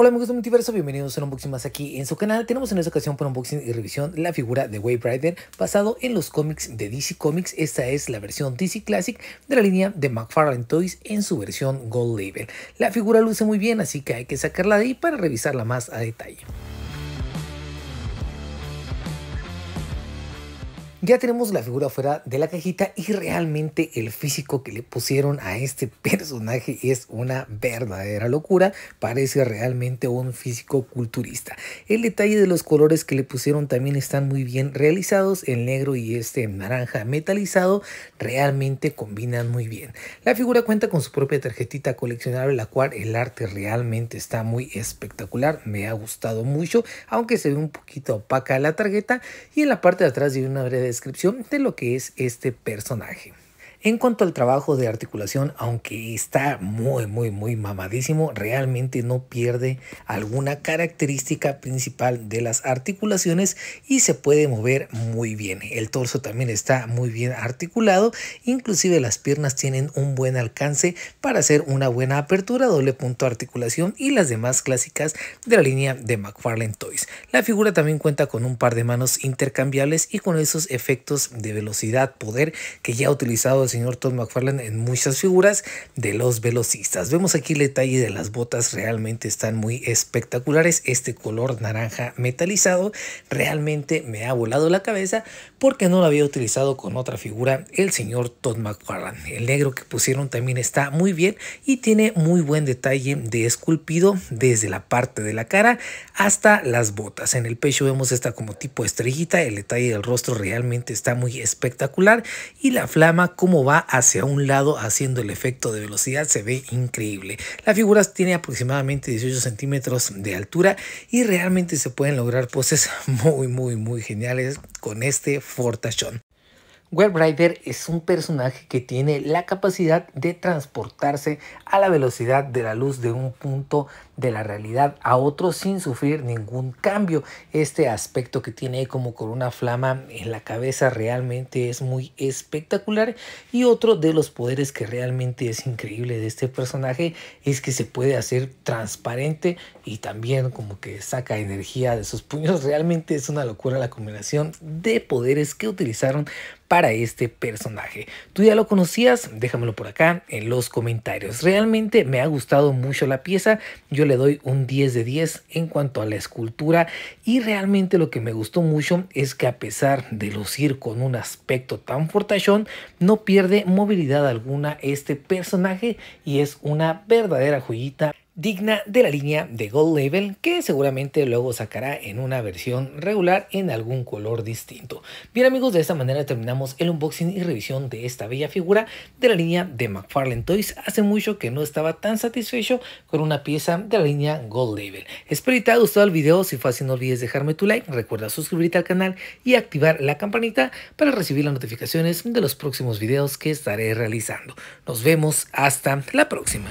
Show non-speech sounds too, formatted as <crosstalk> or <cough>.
Hola amigos de Multiverso, bienvenidos a un unboxing más aquí en su canal. Tenemos en esta ocasión por unboxing y revisión la figura de Wave Rider basado en los cómics de DC Comics. Esta es la versión DC Classic de la línea de McFarlane Toys en su versión Gold Label. La figura luce muy bien, así que hay que sacarla de ahí para revisarla más a detalle. Ya tenemos la figura fuera de la cajita y realmente el físico que le pusieron a este <laughs> personaje es una verdadera locura. Parece realmente un físico culturista. El detalle de los colores que le pusieron también están muy bien realizados. El negro y este naranja metalizado realmente combinan muy bien. La figura cuenta con su propia tarjetita coleccionable, la cual el arte realmente está muy espectacular. Me ha gustado mucho, aunque se ve un poquito opaca la tarjeta. Y en la parte de atrás hay una breve descripción de lo que es este personaje. En cuanto al trabajo de articulación, aunque está muy, muy, muy mamadísimo, realmente no pierde alguna característica principal de las articulaciones y se puede mover muy bien. El torso también está muy bien articulado, inclusive las piernas tienen un buen alcance para hacer una buena apertura, doble punto articulación y las demás clásicas de la línea de McFarlane Toys. La figura también cuenta con un par de manos intercambiables y con esos efectos de velocidad, poder que ya ha utilizado señor Todd McFarlane en muchas figuras de los velocistas. Vemos aquí el detalle de las botas, realmente están muy espectaculares. Este color naranja metalizado realmente me ha volado la cabeza porque no lo había utilizado con otra figura, el señor Todd McFarlane. El negro que pusieron también está muy bien y tiene muy buen detalle de esculpido desde la parte de la cara hasta las botas. En el pecho vemos esta como tipo estrellita, el detalle del rostro realmente está muy espectacular y la flama como va hacia un lado haciendo el efecto de velocidad se ve increíble. La figura tiene aproximadamente 18 centímetros de altura y realmente se pueden lograr poses <laughs> muy muy muy geniales con este Fortachón. Web es un personaje que tiene la capacidad de transportarse a la velocidad de la luz de un punto de la realidad a otro sin sufrir ningún cambio. Este aspecto que tiene como con una flama en la cabeza realmente es muy espectacular y otro de los poderes que realmente es increíble de este personaje es que se puede hacer transparente y también como que saca energía de sus puños. <laughs> Realmente es una locura la combinación de poderes que utilizaron para este personaje. ¿Tú ya lo conocías? Déjamelo por acá en los comentarios. Realmente me ha gustado mucho la pieza. Yo le doy un 10 de 10 en cuanto a la escultura y realmente lo que me gustó mucho es que a pesar de lucir con un aspecto tan fortachón, no pierde movilidad alguna este personaje y es una verdadera joyita digna de la línea de Gold Label que seguramente luego sacará en una versión regular en algún color distinto. Bien amigos, de esta manera terminamos el unboxing y revisión de esta bella figura de la línea de McFarlane Toys. Hace mucho que no estaba tan satisfecho con una pieza de la línea Gold Label. Espero que te haya gustado el video, si fue así no olvides dejarme tu like, recuerda suscribirte al canal y activar la campanita para recibir las notificaciones de los próximos videos que estaré realizando. Nos vemos hasta la próxima.